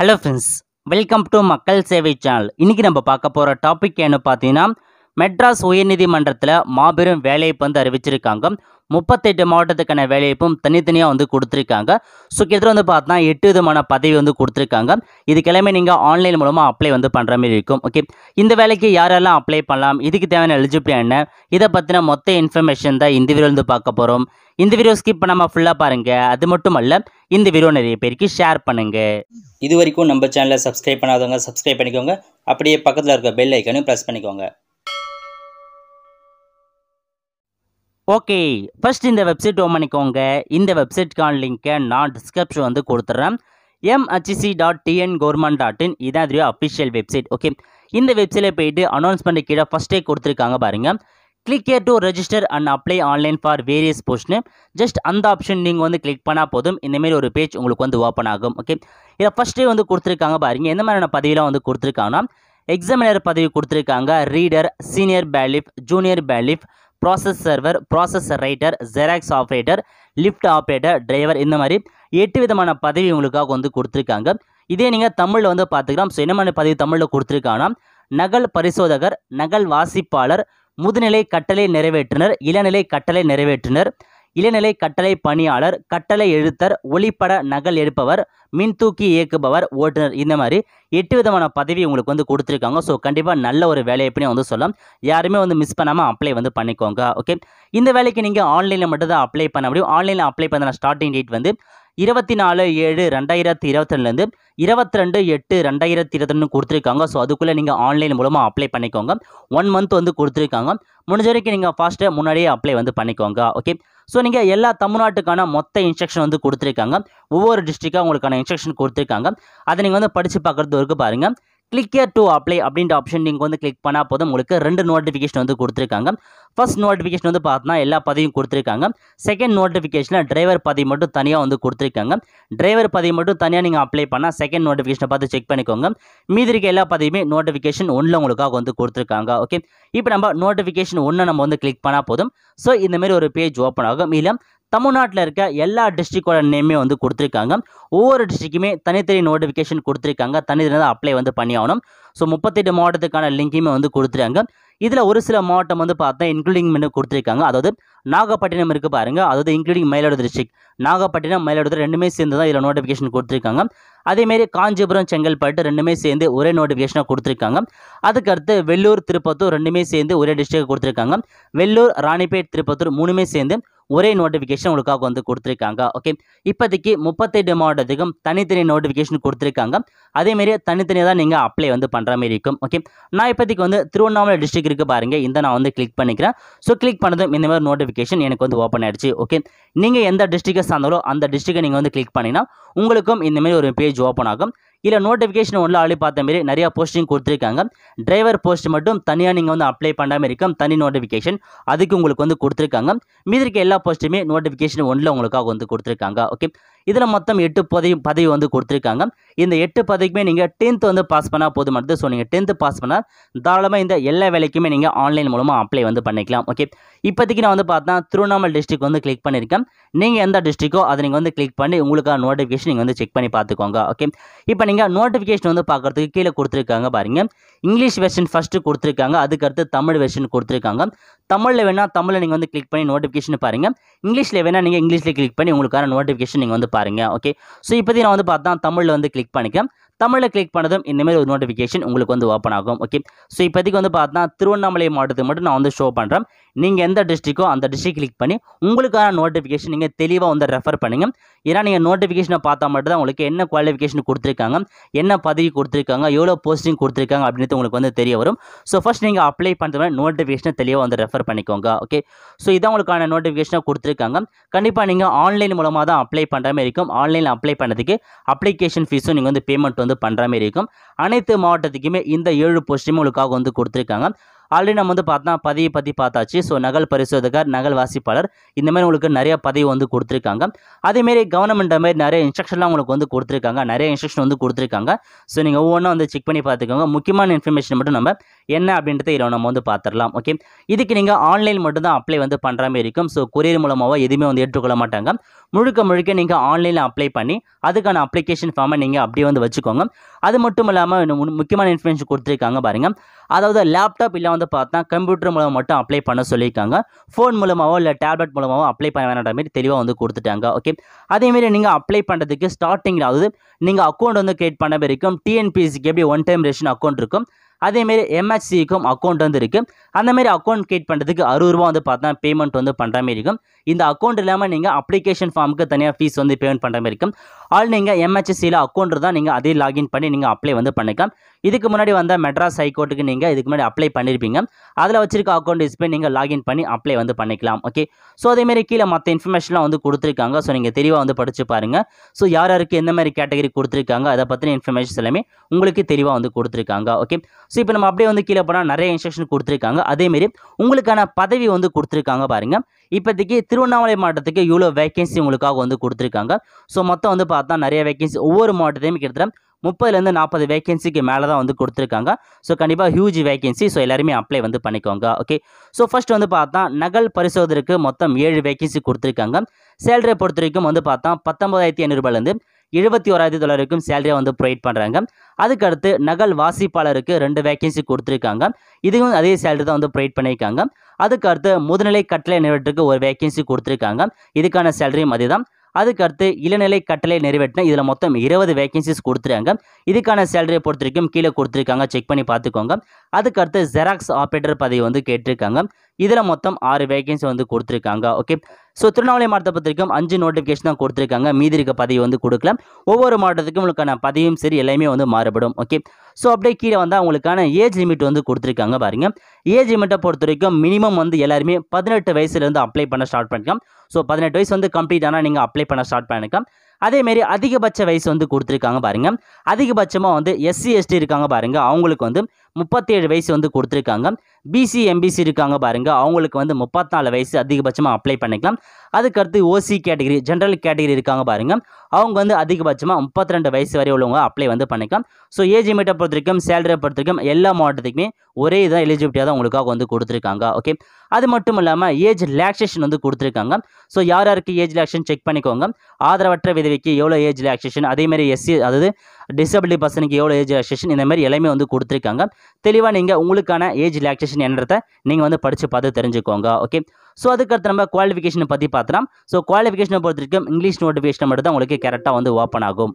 hello friends welcome to மக்கள் சேவை channel இன்றைக்கி நம்ம பார்க்க போகிற டாபிக் என்ன பார்த்தீங்கன்னா மெட்ராஸ் உயர்நீதிமன்றத்தில் மாபெரும் வேலைவாய்ப்பு வந்து அறிவிச்சிருக்காங்க முப்பத்தெட்டு மாவட்டத்துக்கான வேலைவாய்ப்பும் தனித்தனியாக வந்து கொடுத்துருக்காங்க ஸோ கிட்டத்தட்ட வந்து பார்த்தா எட்டு விதமான பதவி வந்து கொடுத்துருக்காங்க இதுக்கெல்லாமே நீங்கள் ஆன்லைன் மூலமாக அப்ளை வந்து பண்ணுற மாதிரி இருக்கும் ஓகே இந்த வேலைக்கு யாரெல்லாம் அப்ளை பண்ணலாம் இதுக்கு தேவையான எலிஜிபிலிட்டி என்ன இதை பற்றின மொத்த இன்ஃபர்மேஷன் தான் இந்த வீடியோ வந்து பார்க்க போகிறோம் இந்த வீடியோ ஸ்கிப் பண்ணாமல் ஃபுல்லாக பாருங்கள் அது மட்டும் அல்ல இந்த வீடியோ நிறைய பேருக்கு ஷேர் பண்ணுங்கள் இது வரைக்கும் நம்ம சேனலை சப்ஸ்கிரைப் பண்ணாதவங்க சப்ஸ்கிரைப் பண்ணிக்கோங்க அப்படியே பக்கத்தில் இருக்க பெல் ஐக்கானும் ப்ரெஸ் பண்ணிக்கோங்க ஓகே ஃபஸ்ட் இந்த வெப்சைட் ஓன் பண்ணிக்கோங்க இந்த வெப்சைட்கான லிங்க்கை நான் டிஸ்கிரிப்ஷன் வந்து கொடுத்துட்றேன் MHCC dot TN government dot in இதான் அதுவே அஃபிஷியல் வெப்சைட் ஓகே இந்த வெப்சைட்டில் போயிட்டு அனௌன்ஸ்மெண்ட் கீழே ஃபஸ்ட்டே கொடுத்துருக்காங்க பாருங்கள் click here to register and apply online for various போஸ்ட்னு ஜஸ்ட் அந்த ஆப்ஷன் நீங்கள் வந்து கிளிக் பண்ணால் போதும் இந்தமாரி ஒரு பேஜ் உங்களுக்கு வந்து ஓப்பன் ஆகும் ஓகே இதை ஃபஸ்ட்டே வந்து கொடுத்துருக்காங்க பாருங்கள் எந்த மாதிரியான பதவியெலாம் வந்து கொடுத்துருக்காங்கன்னா எக்ஸாமினர் பதவி கொடுத்துருக்காங்க reader senior bailiff junior bailiff process server processor writer Xerox operator lift operator driver இந்த மாதிரி எட்டு விதமான பதவி உங்களுக்காக வந்து கொடுத்துருக்காங்க இதே நீங்கள் தமிழில் வந்து பார்த்துக்கலாம் ஸோ என்ன மாதிரி பதவி தமிழில் கொடுத்துருக்காங்கன்னா நகல் பரிசோதகர் நகல் வாசிப்பாளர் முதுநிலை கட்டளை நிறைவேற்றினர் இளநிலை கட்டளை நிறைவேற்றினர் இளநிலை கட்டளை பணியாளர் கட்டளை எழுத்தர் ஒளிப்பட நகல் எடுப்பவர் மின்தூக்கி இயக்குபவர் ஓட்டுநர் இந்த மாதிரி எட்டு விதமான பதவி உங்களுக்கு வந்து கொடுத்துருக்காங்க ஸோ கண்டிப்பாக நல்ல ஒரு வேலையப்புனே வந்து சொல்லலாம் யாருமே வந்து மிஸ் பண்ணாமல் அப்ளை வந்து பண்ணிக்கோங்க ஓகே இந்த வேலைக்கு நீங்கள் ஆன்லைனில் மட்டும் தான் அப்ளை பண்ண முடியும் ஆன்லைனில் அப்ளை பண்ண ஸ்டார்டிங் டேட் வந்து இருபத்தி நாலு ஏழு ரெண்டாயிரத்தி இருபத்திலேருந்து இருபத்தி ரெண்டு எட்டு ரெண்டாயிரத்தி இருபத்தொன்று கொடுத்துருக்காங்க ஸோ அதுக்குள்ளே நீங்கள் ஆன்லைன் மூலமாக அப்ளை பண்ணிக்கோங்க ஒன் மந்த் வந்து கொடுத்துருக்காங்க முடிஞ்ச வரைக்கும் நீங்கள் ஃபாஸ்ட்டாக முன்னாடியே அப்ளை வந்து பண்ணிக்கோங்க ஓகே ஸோ நீங்கள் எல்லா தமிழ்நாட்டுக்கான மொத்த இன்ஸ்ட்ரக்ஷன் வந்து கொடுத்துருக்காங்க ஒவ்வொரு டிஸ்ட்ரிக்டாக உங்களுக்கான இன்ஸ்ட்ரக்ஷன் கொடுத்துருக்காங்க அதை நீங்கள் வந்து படித்து பார்க்குறது வரைக்கும் பாருங்கள் கிளிக் டு அப்ளை அப்படின்ற ஆப்ஷன் நீங்கள் வந்து கிளிக் பண்ணால் போதும் உங்களுக்கு ரெண்டு நோட்டிஃபிகேஷன் வந்து கொடுத்துருக்காங்க ஃபர்ஸ்ட் நோட்டிஃபிகேஷன் வந்து பார்த்தீங்கன்னா எல்லா பதிவும் கொடுத்துருக்காங்க செகண்ட் நோட்டிஃபிகேஷனில் டிரைவர் பதவி மட்டும் தனியாக வந்து கொடுத்துருக்காங்க டிரைவர் பதவி மட்டும் தனியாக நீங்கள் அப்ளை பண்ணால் செகண்ட் நோட்டிஃபிகேஷனை பார்த்து செக் பண்ணிக்கோங்க மீதி இருக்க எல்லா பதிவுமே நோட்டிஃபிகேஷன் ஒன்றில் உங்களுக்காக வந்து கொடுத்துருக்காங்க ஓகே இப்போ நம்ம நோட்டிஃபிகேஷன் ஒன்று நம்ம வந்து கிளிக் பண்ணால் போதும் ஸோ இந்தமாரி ஒரு பேஜ் ஓப்பன் ஆகும் இல்லை தமிழ்நாட்டில் இருக்க எல்லா டிஸ்ட்ரிக்டோட நேமே வந்து கொடுத்துருக்காங்க ஒவ்வொரு டிஸ்ட்ரிக்குமே தனித்தனி நோட்டிஃபிகேஷன் கொடுத்துருக்காங்க தனித்தனி தான் அப்ளை வந்து ஆகணும் ஸோ முப்பத்தெட்டு மாவட்டத்துக்கான லிங்க்குமே வந்து கொடுத்துருக்காங்க இதில் ஒரு சில மாவட்டம் வந்து பார்த்தா இன்க்ளூடிங் மெனு கொடுத்துருக்காங்க அதாவது நாகப்பட்டினம் இருக்குது பாருங்கள் அதாவது இன்க்ளூடிங் மயிலாடுதுறை டிஸ்ட்ரிக் நாகப்பட்டினம் மயிலாடுதுறை ரெண்டுமே சேர்ந்து தான் இதில் நோட்டிஃபிகேஷன் கொடுத்துருக்காங்க அதேமாரி காஞ்சிபுரம் செங்கல்பட்டு ரெண்டுமே சேர்ந்து ஒரே நோட்டிஃபிகேஷனாக கொடுத்துருக்காங்க அதுக்கடுத்து வெள்ளூர் திருப்பத்தூர் ரெண்டுமே சேர்ந்து ஒரே டிஸ்ட்ரிக்ட் கொடுத்துருக்காங்க வெள்ளூர் ராணிப்பேட் திருப்பத்தூர் மூணுமே சேர்ந்து ஒரே நோட்டிஃபிகேஷன் உங்களுக்காக வந்து கொடுத்துருக்காங்க ஓகே இப்போதைக்கு முப்பத்தெட்டு மாவட்டத்துக்கும் தனித்தனி நோட்டிஃபிகேஷன் கொடுத்துருக்காங்க அதேமாரி தனித்தனியாக தான் நீங்கள் அப்ளை வந்து பண்ணுற மாதிரி இருக்கும் ஓகே நான் இப்போதைக்கு வந்து திருவண்ணாமலை டிஸ்ட்ரிக் லிங்க் இருக்குது பாருங்கள் இந்த நான் வந்து கிளிக் பண்ணிக்கிறேன் ஸோ கிளிக் பண்ணதும் இந்த மாதிரி நோட்டிஃபிகேஷன் எனக்கு வந்து ஓப்பன் ஆயிடுச்சு ஓகே நீங்கள் எந்த டிஸ்ட்ரிக்டை சார்ந்தாலும் அந்த டிஸ்ட்ரிக்டை நீங்கள் வந்து கிளிக் பண்ணிங்கன்னா உங்களுக்கும் இந்தமாரி ஒரு பேஜ் ஓப்பன் ஆகும் இல்லை நோட்டிஃபிகேஷன் ஒன்றில் ஆளி பார்த்த மாரி நிறையா போஸ்டிங் கொடுத்துருக்காங்க டிரைவர் போஸ்ட் மட்டும் தனியாக நீங்கள் வந்து அப்ளை பண்ணாமல் இருக்கும் தனி நோட்டிஃபிகேஷன் அதுக்கு உங்களுக்கு வந்து கொடுத்துருக்காங்க மீதி இருக்க எல்லா போஸ்ட்டுமே நோட்டிஃபிகேஷன் ஒன்றில் உங்களுக்காக வந்து கொடுத்துருக்காங்க ஓகே இதில் மொத்தம் எட்டு பதவி பதவி வந்து கொடுத்துருக்காங்க இந்த எட்டு பதவிக்குமே நீங்கள் டென்த் வந்து பாஸ் பண்ணால் போது மட்டும் ஸோ நீங்கள் டென்த்து பாஸ் பண்ணால் தாராளமாக இந்த எல்லா வேலைக்குமே நீங்கள் ஆன்லைன் மூலமாக அப்ளை வந்து பண்ணிக்கலாம் ஓகே இப்போதைக்கு நான் வந்து பார்த்தா திருவண்ணாமலை டிஸ்ட்ரிக் வந்து கிளிக் பண்ணியிருக்கேன் நீங்கள் எந்த டிஸ்ட்ரிக்கோ அதை நீங்கள் வந்து கிளிக் பண்ணி உங்களுக்காக நோட்டிஃபிகேஷன் நீங்கள் வந்து செக் பண்ணி பார்த்துக்கோங்க ஓகே இப்போ நீங்கள் நீங்கள் நோட்டிஃபிகேஷன் வந்து பார்க்குறதுக்கு கீழே கொடுத்துருக்காங்க பாருங்கள் இங்கிலீஷ் வெர்ஷன் ஃபஸ்ட்டு கொடுத்துருக்காங்க அதுக்கடுத்து தமிழ் வெர்ஷன் கொடுத்துருக்காங்க தமிழில் வேணால் தமிழில் நீங்கள் வந்து கிளிக் பண்ணி நோட்டிஃபிகேஷன் பாருங்கள் இங்கிலீஷில் வேணால் நீங்கள் இங்கிலீஷில் கிளிக் பண்ணி உங்களுக்கான நோட்டிஃபிகேஷன் நீங்கள் வந்து பாருங்கள் ஓகே ஸோ இப்போதை நான் வந்து பார்த்தா தமிழில் வந்து கிளிக் பண்ணிக்கேன் தமிழில் கிளிக் பண்ணதும் இந்தமாரி ஒரு நோட்டிஃபிகேஷன் உங்களுக்கு வந்து ஓப்பன் ஆகும் ஓகே ஸோ இப்போதைக்கு வந்து பார்த்தா திருவண்ணாமலை மாவட்டத்துக்கு மட்டும் நான் வந்து ஷோ பண்ணுறேன் நீங்கள் எந்த டிஸ்ட்ரிக்கோ அந்த டிஸ்ட்ரிக் கிளிக் பண்ணி உங்களுக்கான நோட்டிஃபிகேஷன் நீங்கள் தெளிவாக வந்து ரெஃபர் பண்ணுங்கள் ஏன்னா நீங்கள் நோட்டிஃபிகேஷனை பார்த்தா மட்டும்தான் உங்களுக்கு என்ன குவாலிஃபிகேஷன் கொடுத்துருக்காங்க என்ன பதவி கொடுத்துருக்காங்க எவ்வளோ போஸ்டிங் கொடுத்துருக்காங்க அப்படின்றது உங்களுக்கு வந்து தெரிய வரும் ஸோ ஃபஸ்ட் நீங்கள் அப்ளை பண்ணுறதுனால நோட்டிஃபிகேஷனை தெளிவாக வந்து ரெஃபர் பண்ணிக்கோங்க ஓகே ஸோ இதான் உங்களுக்கான நோட்டிஃபிகேஷனை கொடுத்துருக்காங்க கண்டிப்பாக நீங்கள் ஆன்லைன் மூலமாக தான் அப்ளை பண்ணுற மாதிரி இருக்கும் ஆன்லைனில் அப்ளை பண்ணதுக்கு அப்ளிகேஷன் ஃபீஸும் நீங்கள் வந்து பேமெண்ட் வந்து பண்ணுற மாதிரி இருக்கும் அனைத்து மாவட்டத்துக்குமே இந்த ஏழு போஸ்ட்டுமே உங்களுக்காக வந்து கொடுத்துருக்காங்க ஆல்ரெடி நம்ம வந்து பார்த்தா பதவி பற்றி பார்த்தாச்சு ஸோ நகல் பரிசோதகர் நகல் வாசிப்பாளர் இந்த மாதிரி உங்களுக்கு நிறைய பதவி வந்து கொடுத்துருக்காங்க அதேமாரி கவர்மெண்ட் மாதிரி நிறைய இன்ஸ்ட்ரக்ஷன்லாம் உங்களுக்கு வந்து கொடுத்துருக்காங்க நிறைய இன்ஸ்ட்ரக்ஷன் வந்து கொடுத்துருக்காங்க ஸோ நீங்கள் ஒவ்வொன்றும் வந்து செக் பண்ணி பார்த்துக்கோங்க முக்கியமான இன்ஃபர்மேஷன் மட்டும் நம்ம என்ன அப்படின்றத இரவு நம்ம வந்து பார்த்துடலாம் ஓகே இதுக்கு நீங்கள் ஆன்லைன் மட்டும்தான் அப்ளை வந்து பண்ணுற மாதிரி இருக்கும் ஸோ கொரியர் மூலமாகவோ எதுவுமே வந்து ஏற்றுக்கொள்ள மாட்டாங்க முழுக்க முழுக்க நீங்கள் ஆன்லைனில் அப்ளை பண்ணி அதுக்கான அப்ளிகேஷன் ஃபார்மை நீங்கள் அப்படியே வந்து வச்சுக்கோங்க அது மட்டும் இல்லாமல் முக்கியமான இன்ஃபர்மேஷன் கொடுத்துருக்காங்க பாருங்கள் அதாவது லேப்டாப் இல்லை வந்து பார்த்தா கம்ப்யூட்டர் மூலம் மட்டும் அப்ளை பண்ண சொல்லியிருக்காங்க ஃபோன் மூலமாகவோ இல்லை டேப்லெட் மூலமாகவோ அப்ளை பண்ண வேண்டாம் மாதிரி தெளிவாக வந்து கொடுத்துட்டாங்க ஓகே அதேமாரி நீங்கள் அப்ளை பண்ணுறதுக்கு ஸ்டார்டிங் அதாவது நீங்கள் அக்கௌண்ட் வந்து கிரியேட் பண்ண மாதிரி இருக்கும் டிஎன்பிஎஸ்சிக்கு எப்படி ஒன் டைம் ரேஷன் அக்கௌண்ட் இருக்கும் அதேமாரி எம்எச்சிக்கும் அக்கௌண்ட் வந்து இருக்குது அந்தமாரி அக்கௌண்ட் கிரியேட் பண்ணுறதுக்கு அறுபது ரூபா வந்து பார்த்தா பேமெண்ட் வந்து பண்ணுற மாதிரி இருக்கும் இந்த அக்கௌண்ட் இல்லாமல் நீங்கள் அப்ளிகேஷன் ஃபார்முக்கு தனியாக ஃபீஸ் வந்து பேமெண்ட் பண்ணுற மாதிரி இருக்கும் ஆல் நீங்கள் எம்ஹெச்சியில் அக்கௌண்ட் தான் நீங்கள் அதே லாகின் பண்ணி நீங்கள் அப்ளை வந்து பண்ணிக்கலாம் இதுக்கு முன்னாடி வந்த மெட்ராஸ் ஹைகோர்ட்டுக்கு நீங்கள் இதுக்கு முன்னாடி அப்ளை பண்ணியிருப்பீங்க அதில் வச்சிருக்க அக்கௌண்ட் யூஸ் பண்ணி நீங்கள் லாகின் பண்ணி அப்ளை வந்து பண்ணிக்கலாம் ஓகே ஸோ அதேமாரி கீழே மற்ற இன்ஃபர்மேஷன்லாம் வந்து கொடுத்துருக்காங்க ஸோ நீங்கள் தெளிவாக வந்து படித்து பாருங்கள் ஸோ யார் யாருக்கு எந்த மாதிரி கேட்டகரி கொடுத்துருக்காங்க அதை பற்றின இன்ஃபர்மேஷன் எல்லாமே உங்களுக்கு தெளிவாக வந்து கொடுத்துருக்காங்க ஓகே ஸோ இப்போ நம்ம அப்படியே வந்து கீழே போனால் நிறைய இன்ஸ்ட்ரக்ஷன் கொடுத்துருக்காங்க அதேமாரி உங்களுக்கான பதவி வந்து கொடுத்துருக்காங்க பாருங்கள் இப்போதைக்கு திருவண்ணாமலை மாவட்டத்துக்கு இவ்வளோ வேகன்சி உங்களுக்காக வந்து கொடுத்துருக்காங்க ஸோ மொத்தம் வந்து பார்த்தா நிறைய வேகன்சி ஒவ்வொரு மாவட்டத்தையும் கிட்டத்தட்ட முப்பதுலேருந்து நாற்பது வேகன்சிக்கு மேலே தான் வந்து கொடுத்துருக்காங்க ஸோ கண்டிப்பாக ஹியூஜ் வேகன்சி ஸோ எல்லாருமே அப்ளை வந்து பண்ணிக்கோங்க ஓகே ஸோ ஃபர்ஸ்ட் வந்து பார்த்தா நகல் பரிசோதனைக்கு மொத்தம் ஏழு வேகன்சி கொடுத்துருக்காங்க சேலரியை பொறுத்த வரைக்கும் வந்து பார்த்தா பத்தொம்பதாயிரத்தி ஐநூறுபாலேருந்து எழுபத்தி ஓராயிரத்தி தொள்ளாயிரம் சேலரியாக வந்து ப்ரொவைட் பண்ணுறாங்க அதுக்கடுத்து நகல் வாசிப்பாளருக்கு ரெண்டு வேகன்சி கொடுத்துருக்காங்க இதுவும் அதே சேலரி தான் வந்து ப்ரொவைட் பண்ணியிருக்காங்க அதுக்கடுத்து முதுநிலை கட்டளை நிறுவனத்துக்கு ஒரு வேகன்சி கொடுத்துருக்காங்க இதுக்கான சேலரியும் அதே தான் அதுக்கடுத்து இளநிலை கட்டளை நிறைவேற்றின இதில் மொத்தம் இருபது வேகன்சிஸ் கொடுத்துருக்காங்க இதுக்கான சேலரியை பொறுத்த வரைக்கும் கீழே கொடுத்துருக்காங்க செக் பண்ணி பார்த்துக்கோங்க அதுக்கடுத்து ஜெராக்ஸ் ஆப்ரேட்டர் பதவி வந்து கேட்டிருக்காங்க இதில் மொத்தம் ஆறு வேகன்சி வந்து கொடுத்துருக்காங்க ஓகே ஸோ திருவண்ணாமலை மாவட்டத்தை பொறுத்த வரைக்கும் அஞ்சு நோட்டிஃபிகேஷன் தான் கொடுத்துருக்காங்க மீதி இருக்க பதவி வந்து கொடுக்கலாம் ஒவ்வொரு மாவட்டத்துக்கும் உங்களுக்கான பதவியும் சரி எல்லாமே வந்து மாறுபடும் ஓகே ஸோ அப்படியே கீழே வந்து அவங்களுக்கான ஏஜ் லிமிட் வந்து கொடுத்துருக்காங்க பாருங்க ஏஜ் லிமிட்டை பொறுத்த வரைக்கும் மினிமம் வந்து எல்லாருமே பதினெட்டு வயசுலேருந்து அப்ளை பண்ண ஸ்டார்ட் பண்ணிக்கலாம் ஸோ பதினெட்டு வயசு வந்து கம்ப்ளீட் ஆனால் நீங்கள் அப்ளை பண்ண ஸ்டார்ட் பண்ணிக்கலாம் அதேமாரி அதிகபட்ச வயசு வந்து கொடுத்துருக்காங்க பாருங்க அதிகபட்சமாக வந்து எஸ்சி எஸ்டி இருக்காங்க பாருங்க அவங்களுக்கு வந்து முப்பத்தேழு வயசு வந்து கொடுத்துருக்காங்க பிசி எம்பிசி இருக்காங்க பாருங்க அவங்களுக்கு வந்து முப்பத்தாலு வயசு அதிகபட்சமாக அப்ளை பண்ணிக்கலாம் அதுக்கடுத்து ஓசி கேட்டகரி ஜென்ரல் கேட்டகரி இருக்காங்க பாருங்க அவங்க வந்து அதிகபட்சமாக முப்பத்தி ரெண்டு வயசு வரை உள்ளவங்க அப்ளை வந்து பண்ணிக்கலாம் ஸோ ஏஜ் மீட்டை பொறுத்த வரைக்கும் சேலரியை பொறுத்த வரைக்கும் எல்லா மாவட்டத்துக்குமே ஒரே இதாக எலிஜிபிலிட்டியாக தான் உங்களுக்காக வந்து கொடுத்துருக்காங்க ஓகே அது மட்டும் இல்லாமல் ஏஜ் ரிலாக்ஸேஷன் வந்து கொடுத்துருக்காங்க ஸோ யார் யாருக்கு ஏஜ் ரிலாக்ஷன் செக் பண்ணிக்கோங்க ஆதரவற்ற விதவை பிரிவிக்கு எவ்வளோ ஏஜ் ரிலாக்ஸேஷன் அதேமாதிரி எஸ்சி அதாவது டிசபிலிட்டி பர்சனுக்கு எவ்வளோ ஏஜ் ரிலாக்ஸேஷன் இந்தமாதிரி எல்லாமே வந்து கொடுத்துருக்காங்க தெளிவாக நீங்கள் உங்களுக்கான ஏஜ் ரிலாக்ஸேஷன் என்னன்றத நீங்கள் வந்து படித்து பார்த்து தெரிஞ்சுக்கோங்க ஓகே ஸோ அதுக்கடுத்து நம்ம குவாலிஃபிகேஷனை பற்றி பார்த்துலாம் ஸோ குவாலிஃபிகேஷனை பொறுத்த வரைக்கும் இங்கிலீஷ் நோட்டிஃபிகேஷன் மட்டும் தான் உங்களுக்கு கரெக்டாக வந்து ஓப்பன் ஆகும்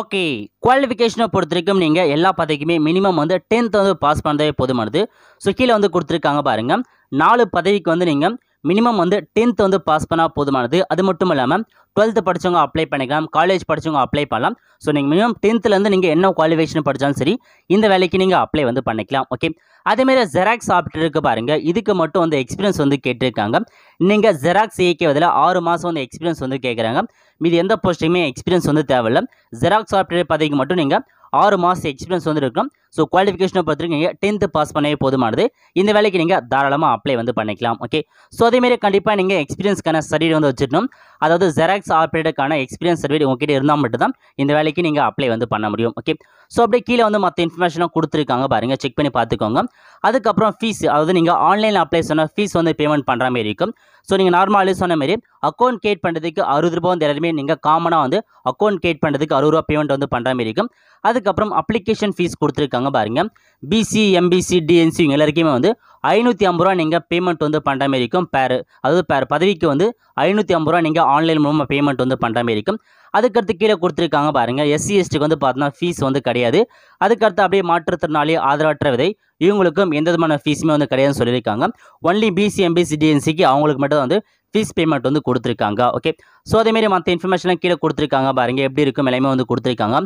ஓகே குவாலிஃபிகேஷனை பொறுத்த வரைக்கும் நீங்கள் எல்லா பதவிக்குமே மினிமம் வந்து டென்த் வந்து பாஸ் பண்ணுறதே போதுமானது ஸோ கீழே வந்து கொடுத்துருக்காங்க பாருங்கள் நாலு பதவிக்கு வந்து நீங்கள் மினிமம் வந்து டென்த் வந்து பாஸ் பண்ணால் போதுமானது அது மட்டும் இல்லாமல் டுவெல்த்து படித்தவங்க அப்ளை பண்ணிக்கலாம் காலேஜ் படித்தவங்க அப்ளை பண்ணலாம் ஸோ நீங்கள் மினிமம் டென்த்துலேருந்து நீங்கள் என்ன குவாலிஃபிகேஷன் படித்தாலும் சரி இந்த வேலைக்கு நீங்கள் அப்ளை வந்து பண்ணிக்கலாம் ஓகே அதேமாரி ஜெராக்ஸ் ஆப்டர் இருக்குது பாருங்கள் இதுக்கு மட்டும் வந்து எக்ஸ்பீரியன்ஸ் வந்து கேட்டிருக்காங்க நீங்கள் ஜெராக்ஸ் இயக்கியதில் ஆறு மாதம் வந்து எக்ஸ்பீரியன்ஸ் வந்து கேட்குறாங்க மீது எந்த போஸ்ட்டுமே எக்ஸ்பீரியன்ஸ் வந்து தேவையில்லை ஜெராக்ஸ் ஆப்டர் பதவிக்கு மட்டும் நீங்கள் ஆறு மாதம் எக்ஸ்பீரியன்ஸ் வந்து இருக்கணும் ஸோ குவாலிஃபிகேஷனை பார்த்துருக்கீங்க டென்த்து பாஸ் பண்ணவே போதுமானது இந்த வேலைக்கு நீங்கள் தாராளமாக அப்ளை வந்து பண்ணிக்கலாம் ஓகே ஸோ அதேமாரி கண்டிப்பாக நீங்கள் எக்ஸ்பீரியன்ஸ்க்கான சர்வீட் வந்து வச்சிடணும் அதாவது ஜெராக்ஸ் ஆப்ரேட்டருக்கான எக்ஸ்பீரியன்ஸ் சர்டிஃபிகேட் உங்ககிட்ட இருந்தால் மட்டும் தான் இந்த வேலைக்கு நீங்கள் அப்ளை வந்து பண்ண முடியும் ஓகே ஸோ அப்படியே கீழே வந்து மற்ற இன்ஃபர்மேஷனாக கொடுத்துருக்காங்க பாருங்கள் செக் பண்ணி பார்த்துக்கோங்க அதுக்கப்புறம் ஃபீஸ் அதாவது நீங்கள் ஆன்லைனில் அப்ளை சொன்னால் ஃபீஸ் வந்து பேமெண்ட் பண்ணுற மாதிரி இருக்கும் ஸோ நீங்கள் நார்மலாக சொன்ன மாதிரி அக்கௌண்ட் கிரியேட் பண்ணுறதுக்கு அறுபது ரூபா வந்து எல்லாருமே நீங்கள் காமனாக வந்து அக்கௌண்ட் கிரியேட் பண்ணுறதுக்கு அறுபது ரூபா பேமெண்ட் வந்து பண்ணுற மாதிரி இருக்கும் அதுக்கப்புறம் அப்ளிகேஷன் ஃபீஸ் கொடுத்துருக்காங்க பாருங்கள் பிசி எம்பிசி டிஎன்சி இவங்க எல்லாருக்குமே வந்து ஐநூற்றி ஐம்பது ரூபா நீங்கள் பேமெண்ட் வந்து பண்ணுற மாதிரி இருக்கும் பேர் அதாவது பேர் பதவிக்கு வந்து ஐநூற்றி ஐம்பது ரூபா நீங்கள் ஆன்லைன் மூலமாக பேமெண்ட் வந்து பண்ணுற மாதிரி இருக்கும் அதுக்கடுத்து கீழே கொடுத்துருக்காங்க பாருங்கள் எஸ்சி எஸ்டிக்கு வந்து பார்த்தோன்னா ஃபீஸ் வந்து கிடையாது அதுக்கடுத்து அப்படியே மாற்றுத்திறனாளி ஆதரவற்ற விதை இவங்களுக்கும் எந்த விதமான ஃபீஸுமே வந்து கிடையாதுன்னு சொல்லியிருக்காங்க ஒன்லி பிசி எம்பிசி டிஎன்சிக்கு அவங்களுக்கு மட்டும் வந்து ஃபீஸ் பேமெண்ட் வந்து கொடுத்துருக்காங்க ஓகே ஸோ அதேமாரி மற்ற இன்ஃபர்மேஷன்லாம் கீழே கொடுத்துருக்காங்க பாருங்கள் எப்படி இருக்கும் எல்லாமே வந்து கொடுத்துருக்காங்க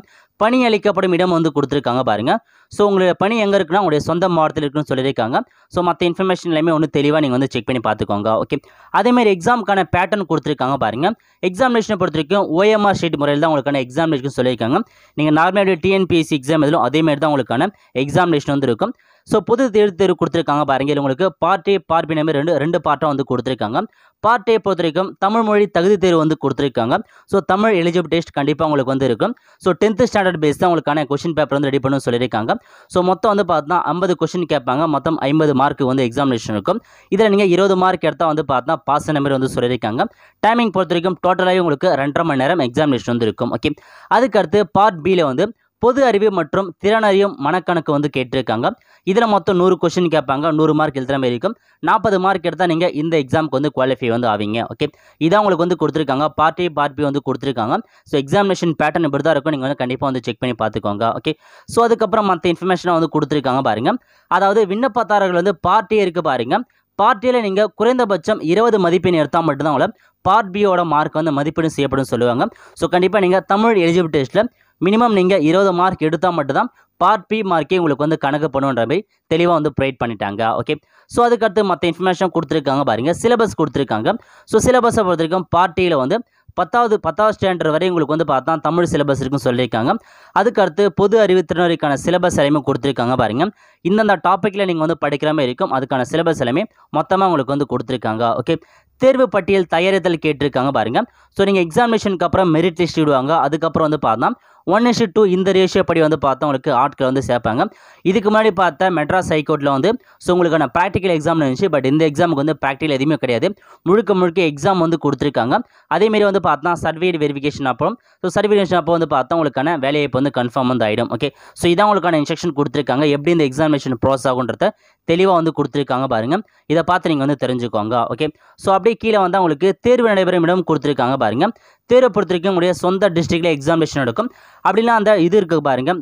பணி அளிக்கப்படும் இடம் வந்து கொடுத்துருக்காங்க பாருங்கள் ஸோ உங்களுடைய பணி எங்கே இருக்குன்னா உங்களுடைய சொந்த மாவட்டத்தில் இருக்குன்னு சொல்லியிருக்காங்க ஸோ மற்ற இன்ஃபர்மேஷன் எல்லாமே ஒன்று தெளிவாக நீங்கள் வந்து செக் பண்ணி பார்த்துக்கோங்க ஓகே அதேமாதிரி எக்ஸாமுக்கான பேட்டர்ன் கொடுத்துருக்காங்க பாருங்கள் எக்ஸாமினேஷனை பொறுத்த வரைக்கும் ஓஎம்ஆர் ஷீட் முறையில் தான் உங்களுக்கான எக்ஸாமினேஷன் சொல்லியிருக்காங்க நீங்கள் நார்மலாக டிஎன்பிஎஸ்சி எக்ஸாம் எதிலும் அதேமாதிரி தான் உங்களுக்கான எக்ஸாமினேஷன் வந்து இருக்கும் ஸோ புது தேர்வு தேர்வு கொடுத்துருக்காங்க பாருங்க உங்களுக்கு part A part B number ரெண்டு ரெண்டு பார்ட்டாக வந்து கொடுத்துருக்காங்க பார்ட் ஏ பொறுத்த வரைக்கும் தமிழ் மொழி தகுதி தேர்வு வந்து கொடுத்துருக்காங்க ஸோ தமிழ் எலிஜிபிள் டெஸ்ட் கண்டிப்பாக உங்களுக்கு வந்து இருக்கும் so tenth standard hundred base தான் உங்களுக்கான கொஷின் பேப்பர் வந்து ரெடி பண்ணணும் சொல்லியிருக்காங்க ஸோ மொத்தம் வந்து பார்த்தா ஐம்பது கொஷின் கேட்பாங்க மொத்தம் ஐம்பது மார்க் வந்து எக்ஸாமினேஷன் இருக்கும் இதில் நீங்கள் இருபது மார்க் எடுத்தால் வந்து பார்த்தா பாஸ் ஆன மாதிரி வந்து சொல்லியிருக்காங்க டைமிங் பொறுத்த வரைக்கும் டோட்டலாகவே உங்களுக்கு ரெண்டரை மணி நேரம் எக்ஸாமினேஷன் வந்து இருக்கும் ஓகே அதுக்கடுத்து பார்ட் பியில் வந்து பொது அறிவு மற்றும் திறனறியும் மனக்கணக்கு வந்து கேட்டிருக்காங்க இதில் மொத்தம் நூறு கொஷின் கேட்பாங்க நூறு மார்க் எழுதுற மாதிரி இருக்கும் நாற்பது மார்க் எடுத்தால் நீங்கள் இந்த எக்ஸாமுக்கு வந்து குவாலிஃபை வந்து ஆவீங்க ஓகே இதான் உங்களுக்கு வந்து கொடுத்துருக்காங்க பார்ட் ஏ பார்ட் பி வந்து கொடுத்துருக்காங்க ஸோ எக்ஸாமினேஷன் பேட்டர்ன் இப்படி தான் இருக்கும் நீங்கள் வந்து கண்டிப்பாக வந்து செக் பண்ணி பார்த்துக்கோங்க ஓகே ஸோ அதுக்கப்புறம் மற்ற இன்ஃபர்மேஷனாக வந்து கொடுத்துருக்காங்க பாருங்கள் அதாவது விண்ணப்பதாரர்கள் வந்து பார்ட் ஏ இருக்குது பாருங்கள் பார்ட்டியில் நீங்கள் குறைந்தபட்சம் இருபது மதிப்பெண் எடுத்தால் மட்டும்தான் உங்களை பார்ட் பியோட மார்க் வந்து மதிப்பீடு செய்யப்படும் சொல்லுவாங்க ஸோ கண்டிப்பாக நீங்கள் தமிழ் எலிஜிபிள் டெஸ்ட்டில் மினிமம் நீங்கள் இருபது மார்க் எடுத்தால் மட்டும்தான் பார்ட் பி மார்க்கே உங்களுக்கு வந்து கணக்கு பண்ணுன்ற மாதிரி தெளிவாக வந்து ப்ரைட் பண்ணிட்டாங்க ஓகே ஸோ அதுக்கடுத்து மற்ற இன்ஃபர்மேஷன் கொடுத்துருக்காங்க பாருங்கள் சிலபஸ் கொடுத்துருக்காங்க ஸோ சிலபஸை பொறுத்த வரைக்கும் பார்ட்டியில் வந்து பத்தாவது பத்தாவது ஸ்டாண்டர்ட் வரை உங்களுக்கு வந்து பார்த்தா தமிழ் சிலபஸ் இருக்குன்னு சொல்லியிருக்காங்க அதுக்கடுத்து பொது அறிவுத்திறனருக்கான சிலபஸ் எல்லாமே கொடுத்துருக்காங்க பாருங்கள் இந்தந்த டாப்பிக்கில் நீங்கள் வந்து படிக்கிற மாதிரி இருக்கும் அதுக்கான சிலபஸ் எல்லாமே மொத்தமாக உங்களுக்கு வந்து கொடுத்துருக்காங்க ஓகே தேர்வு பட்டியல் தயாரித்தல் கேட்டிருக்காங்க பாருங்கள் ஸோ நீங்கள் எக்ஸாமினேஷனுக்கு அப்புறம் மெரிட் லிஸ்ட் விடுவாங்க அதுக்கப்புறம் வந்து பார்த்தா ஒன் இஷ்டு டூ இந்த ரேஷியோ படி வந்து பார்த்தா உங்களுக்கு ஆட்கள் வந்து சேர்ப்பாங்க இதுக்கு முன்னாடி பார்த்தா மெட்ராஸ் ஹைகோர்ட்டில் வந்து ஸோ உங்களுக்கான ப்ராக்டிக்கல் எக்ஸாம் இருந்துச்சு பட் இந்த எக்ஸாமுக்கு வந்து ப்ராக்டிக்கல் எதுவுமே கிடையாது முழுக்க முழுக்க எக்ஸாம் வந்து கொடுத்துருக்காங்க அதேமாரி வந்து பார்த்தா சர்வீட் வெரிஃபிகேஷன் அப்போ ஸோ சர்டிஃபிகேஷன் அப்போ வந்து பார்த்தா உங்களுக்கான வேலைவாய்ப்பு வந்து கன்ஃபார்ம் வந்து ஆகிடும் ஓகே ஸோ இதான் உங்களுக்கான இன்ஸ்ட்ரக்ஷன் கொடுத்துருக்காங்க எப்படி இந்த எக்ஸாமினேஷன் ப்ராசஸ் ஆகுன்றத தெளிவாக வந்து கொடுத்துருக்காங்க பாருங்கள் இதை பார்த்து நீங்கள் வந்து தெரிஞ்சுக்கோங்க ஓகே ஸோ அப்படி அப்படியே கீழே வந்து அவங்களுக்கு தேர்வு நடைபெறும் இடம் கொடுத்துருக்காங்க பாருங்க தேர்வை பொறுத்த வரைக்கும் உங்களுடைய சொந்த டிஸ்ட்ரிக்டில் எக்ஸாமினேஷன் நடக்கும் அப்படிலாம் அந்த இது இருக்குது பாருங்க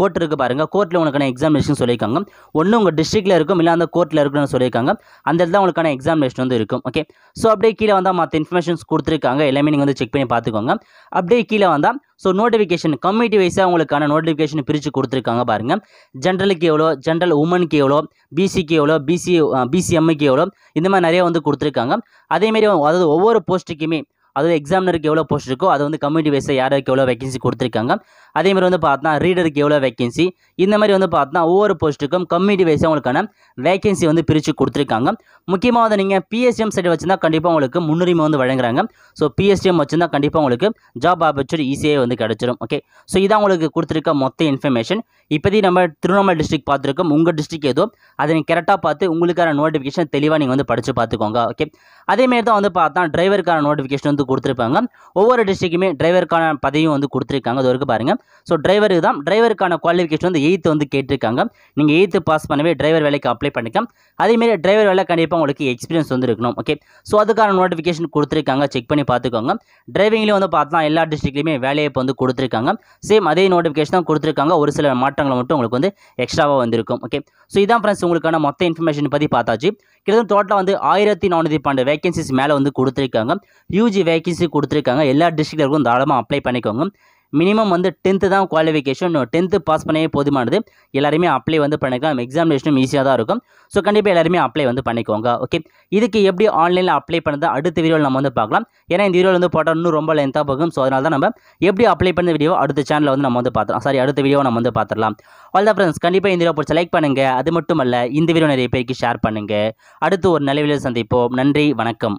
கோர்ட் இருக்குது பாருங்க கோர்ட்டில் உங்களுக்கான எக்ஸாமினேஷன் சொல்லியிருக்காங்க ஒன்று உங்கள் டிஸ்ட்ரிக்டில் இருக்கும் இல்லை அந்த கோர்ட்டில் இருக்குன்னு சொல்லியிருக்காங்க அந்த இடத்துல உங்களுக்கான எக்ஸாமினேஷன் வந்து இருக்கும் ஓகே ஸோ அப்படியே கீழே வந்தால் மற்ற இன்ஃபர்மேஷன்ஸ் கொடுத்துருக்காங்க எல்லாமே நீங்கள் வந்து செக் பண்ணி பார்த்துக்கோங்க அப்படியே கீழே வந்தால் ஸோ நோட்டிஃபிகேஷன் கம்யூனிட்டி வைஸாக உங்களுக்கான நோட்டிஃபிகேஷன் பிரித்து கொடுத்துருக்காங்க பாருங்கள் ஜென்ரலுக்கு எவ்வளோ ஜென்ரல் உமனுக்கு எவ்வளோ பிசிக்கு எவ்வளோ பிசி பிசிஎம்ஐக்கு எவ்வளோ இந்த மாதிரி நிறைய வந்து கொடுத்துருக்காங்க அதேமாரி அதாவது ஒவ்வொரு போஸ்ட்டுக்குமே அதுவும் எக்ஸாமினருக்கு எவ்வளோ போஸ்ட் இருக்கோ அது வந்து கம்யூனிட்டி வைஸாக யாருக்கு எவ்வளோ வேக்கன்சி கொடுத்துருக்காங்க அதேமாதிரி வந்து பார்த்தா ரீடருக்கு எவ்வளோ வேக்கன்சி இந்த மாதிரி வந்து பார்த்தா ஒவ்வொரு போஸ்ட்டுக்கும் கம்யூனிட்டி வைஸாக உங்களுக்கான வேக்கன்சி வந்து பிரித்து கொடுத்துருக்காங்க முக்கியமாக வந்து நீங்கள் பிஎஸ்டிஎம் சைடு வச்சுருந்தா கண்டிப்பாக உங்களுக்கு முன்னுரிமை வந்து வழங்குறாங்க ஸோ பிஎஸ்டிஎம் வச்சுருந்தா கண்டிப்பாக உங்களுக்கு ஜாப் ஆப்பர்ச்சுனிட்டி ஈஸியாக வந்து கிடச்சிரும் ஓகே ஸோ இதான் உங்களுக்கு கொடுத்துருக்க மொத்த இன்ஃபர்மேஷன் இப்போதையும் நம்ம திருவண்ணாமலை டிஸ்ட்ரிக் பார்த்துருக்கோம் உங்கள் டிஸ்ட்ரிக் ஏதோ அதை நீங்கள் கரெக்டாக பார்த்து உங்களுக்கான நோட்டிஃபிகேஷன் தெளிவாக நீங்கள் வந்து படித்து பார்த்துக்கோங்க ஓகே அதேமாரி தான் வந்து பார்த்தா டிரைவருக்கான நோட்டிஃபிகேஷன் வந்து வந்து கொடுத்துருப்பாங்க ஒவ்வொரு டிஸ்ட்ரிக்குமே டிரைவருக்கான பதவியும் வந்து கொடுத்துருக்காங்க அது வரைக்கும் பாருங்கள் ஸோ டிரைவருக்கு தான் டிரைவருக்கான குவாலிஃபிகேஷன் வந்து எயித்து வந்து கேட்டிருக்காங்க நீங்கள் எயித்து பாஸ் பண்ணவே டிரைவர் வேலைக்கு அப்ளை பண்ணிக்கலாம் அதேமாரி டிரைவர் வேலை கண்டிப்பாக உங்களுக்கு எக்ஸ்பீரியன்ஸ் வந்து இருக்கணும் ஓகே ஸோ அதுக்கான நோட்டிஃபிகேஷன் கொடுத்துருக்காங்க செக் பண்ணி பார்த்துக்கோங்க டிரைவிங்லேயும் வந்து பார்த்தா எல்லா டிஸ்ட்ரிக்ட்லையுமே வேலையை வந்து கொடுத்துருக்காங்க சேம் அதே நோட்டிஃபிகேஷன் தான் கொடுத்துருக்காங்க ஒரு சில மாற்றங்கள் மட்டும் உங்களுக்கு வந்து எக்ஸ்ட்ராவாக வந்திருக்கும் ஓகே ஸோ இதான் ஃப்ரெண்ட்ஸ் உங்களுக்கான மொத்த இன்ஃபர்மேஷன் பற்றி பார்த்தாச்சு கிட்டத்தட்ட டோட்டலாக வந்து ஆயிரத்தி நானூற்றி பன்னெண்டு வேகன்சிஸ் மேலே வந்து கொடுத்துருக்காங்க யூஜி வேகன்சி கொடுத்துருக்காங்க எல்லா டிஸ்ட்ரிக்டில் தாராளமாக அப்ளை பண்ணிக்கோங்க மினிமம் வந்து டென்த்து தான் குவாலிஃபிகேஷன் டென்த்து பாஸ் பண்ணவே போதுமானது எல்லாருமே அப்ளை வந்து பண்ணிக்கலாம் எக்ஸாமினேஷனும் ஈஸியாக தான் இருக்கும் ஸோ கண்டிப்பாக எல்லாருமே அப்ளை வந்து பண்ணிக்கோங்க ஓகே இதுக்கு எப்படி ஆன்லைனில் அப்ளை பண்ணது அடுத்த வீடியோவில் நம்ம வந்து பார்க்கலாம் ஏன்னா இந்த வீடியோவில் வந்து போட்டால் இன்னும் ரொம்ப லென்த்தாக போகும் ஸோ அதனால தான் நம்ம எப்படி அப்ளை பண்ண வீடியோ அடுத்த சேனலில் வந்து நம்ம வந்து பார்த்துலாம் சாரி அடுத்த வீடியோ நம்ம வந்து பார்த்துடலாம் ஆல் ஃப்ரெண்ட்ஸ் கண்டிப்பாக இந்த வீடியோ பிடிச்ச லைக் பண்ணுங்கள் அது மட்டும் இந்த வீடியோ நிறைய பேருக்கு ஷேர் பண்ணுங்கள் அடுத்து ஒரு நல்ல வீடியோ சந்திப்போம் நன்றி வணக்கம்